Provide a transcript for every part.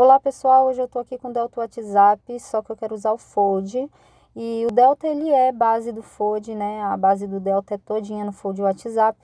Olá pessoal, hoje eu estou aqui com o Delta WhatsApp, só que eu quero usar o Fold. E o Delta ele é base do Fold, né? A base do Delta é todinha no Fold WhatsApp.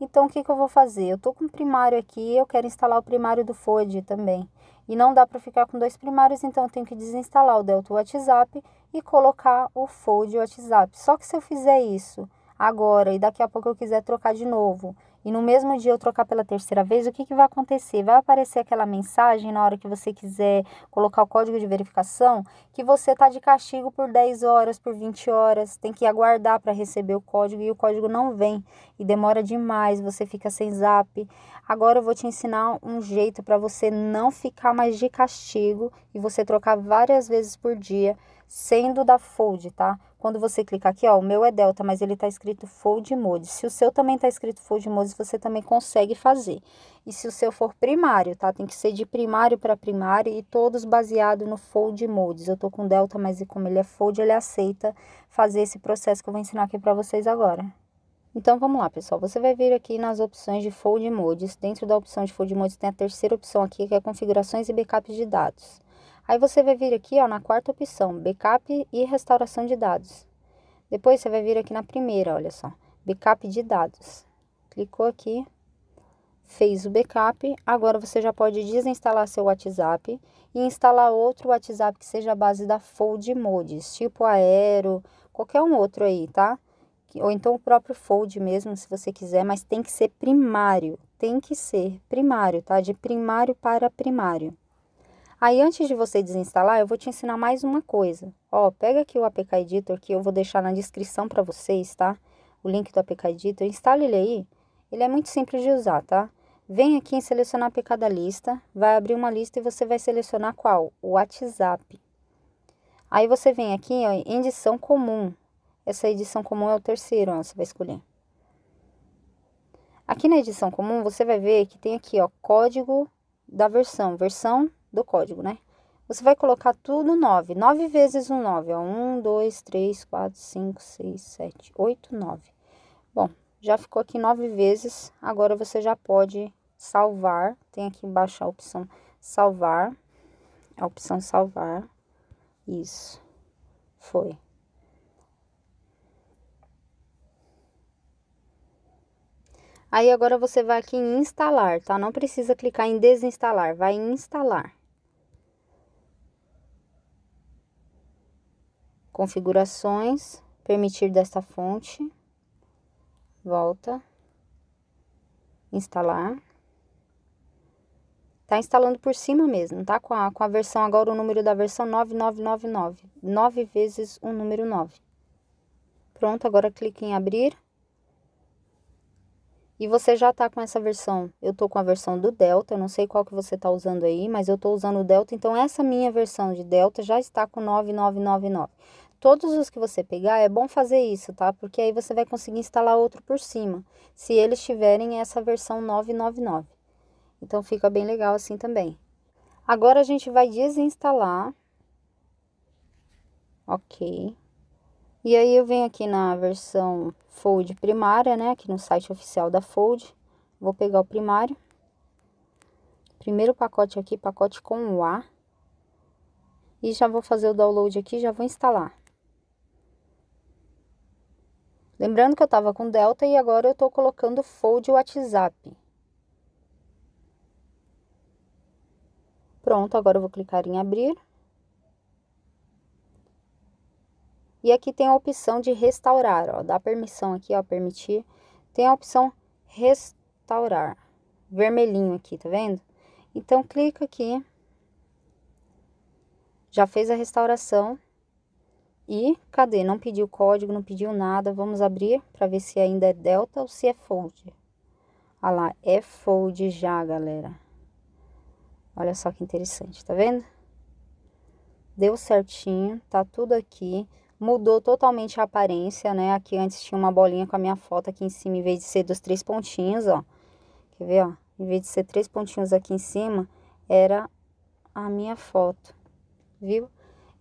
Então o que, que eu vou fazer? Eu estou com o primário aqui, eu quero instalar o primário do Fold também. E não dá para ficar com dois primários, então eu tenho que desinstalar o Delta WhatsApp e colocar o Fold WhatsApp. Só que se eu fizer isso agora e daqui a pouco eu quiser trocar de novo, e no mesmo dia eu trocar pela terceira vez, o que, que vai acontecer? Vai aparecer aquela mensagem na hora que você quiser colocar o código de verificação que você está de castigo por 10 horas, por 20 horas, tem que aguardar para receber o código e o código não vem e demora demais, você fica sem zap. Agora eu vou te ensinar um jeito para você não ficar mais de castigo e você trocar várias vezes por dia sendo da Fold, tá? Quando você clicar aqui, ó, o meu é Delta, mas ele tá escrito Fold Mode. Se o seu também tá escrito Fold Mode, você também consegue fazer. E se o seu for primário, tá? Tem que ser de primário para primário e todos baseado no Fold Modes. Eu tô com Delta, mas como ele é Fold, ele aceita fazer esse processo que eu vou ensinar aqui para vocês agora. Então, vamos lá, pessoal. Você vai vir aqui nas opções de Fold Modes. Dentro da opção de Fold Modes tem a terceira opção aqui, que é configurações e backups de dados. Aí você vai vir aqui ó, na quarta opção, backup e restauração de dados. Depois você vai vir aqui na primeira, olha só, backup de dados. Clicou aqui, fez o backup, agora você já pode desinstalar seu WhatsApp e instalar outro WhatsApp que seja a base da Fold Modes, tipo Aero, qualquer um outro aí, tá? Ou então o próprio Fold mesmo, se você quiser, mas tem que ser primário, tem que ser primário, tá? De primário para primário. Aí antes de você desinstalar, eu vou te ensinar mais uma coisa. Ó, pega aqui o APK Editor que eu vou deixar na descrição para vocês, tá? O link do APK Editor, instale ele aí. Ele é muito simples de usar, tá? Vem aqui em selecionar APK da lista, vai abrir uma lista e você vai selecionar qual? O WhatsApp. Aí você vem aqui ó, em edição comum. Essa edição comum é o terceiro, ó, você vai escolher. Aqui na edição comum, você vai ver que tem aqui, ó, código da versão, versão do código, né? Você vai colocar tudo 9. 9 vezes o um 9, ó. 1, 2, 3, 4, 5, 6, 7, 8, 9. Bom, já ficou aqui 9 vezes. Agora você já pode salvar. Tem aqui embaixo a opção salvar. A opção salvar. Isso. Foi. Aí agora você vai aqui em instalar, tá? Não precisa clicar em desinstalar, vai em instalar. configurações, permitir desta fonte, volta, instalar. Tá instalando por cima mesmo, tá? Com a, com a versão, agora o número da versão 9999, 9 vezes o número 9. Pronto, agora clique em abrir e você já está com essa versão. Eu estou com a versão do Delta, eu não sei qual que você está usando aí, mas eu estou usando o Delta, então essa minha versão de Delta já está com 9999. Todos os que você pegar, é bom fazer isso, tá? Porque aí você vai conseguir instalar outro por cima, se eles tiverem essa versão 999. Então, fica bem legal assim também. Agora, a gente vai desinstalar. Ok. E aí eu venho aqui na versão Fold primária, né, aqui no site oficial da Fold, vou pegar o primário. Primeiro pacote aqui, pacote com o A. E já vou fazer o download aqui, já vou instalar. Lembrando que eu tava com Delta e agora eu tô colocando Fold WhatsApp. Pronto, agora eu vou clicar em abrir. E aqui tem a opção de restaurar, ó, dá permissão aqui, ó, permitir. Tem a opção restaurar, vermelhinho aqui, tá vendo? Então, clica aqui. Já fez a restauração. E cadê? Não pediu código, não pediu nada. Vamos abrir para ver se ainda é delta ou se é fold. Olha ah lá, é fold já, galera. Olha só que interessante, tá vendo? Deu certinho, tá tudo aqui. Mudou totalmente a aparência, né? Aqui antes tinha uma bolinha com a minha foto aqui em cima, em vez de ser dos três pontinhos, ó. Quer ver, ó? Em vez de ser três pontinhos aqui em cima, era a minha foto, viu?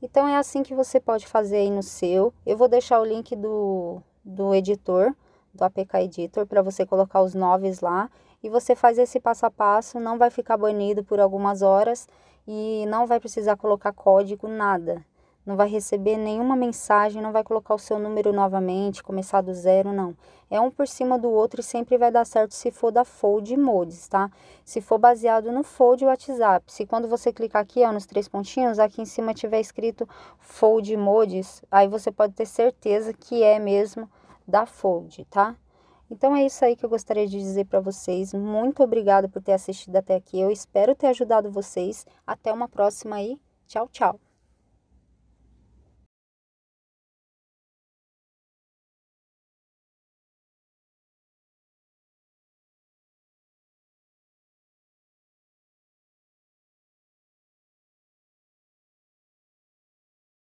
Então, é assim que você pode fazer aí no seu. Eu vou deixar o link do, do editor, do APK Editor, para você colocar os noves lá. E você faz esse passo a passo, não vai ficar banido por algumas horas e não vai precisar colocar código, nada não vai receber nenhuma mensagem, não vai colocar o seu número novamente, começar do zero, não. É um por cima do outro e sempre vai dar certo se for da Fold Modes, tá? Se for baseado no Fold WhatsApp, se quando você clicar aqui, ó, nos três pontinhos, aqui em cima tiver escrito Fold Modes, aí você pode ter certeza que é mesmo da Fold, tá? Então é isso aí que eu gostaria de dizer para vocês. Muito obrigada por ter assistido até aqui. Eu espero ter ajudado vocês. Até uma próxima aí. Tchau, tchau.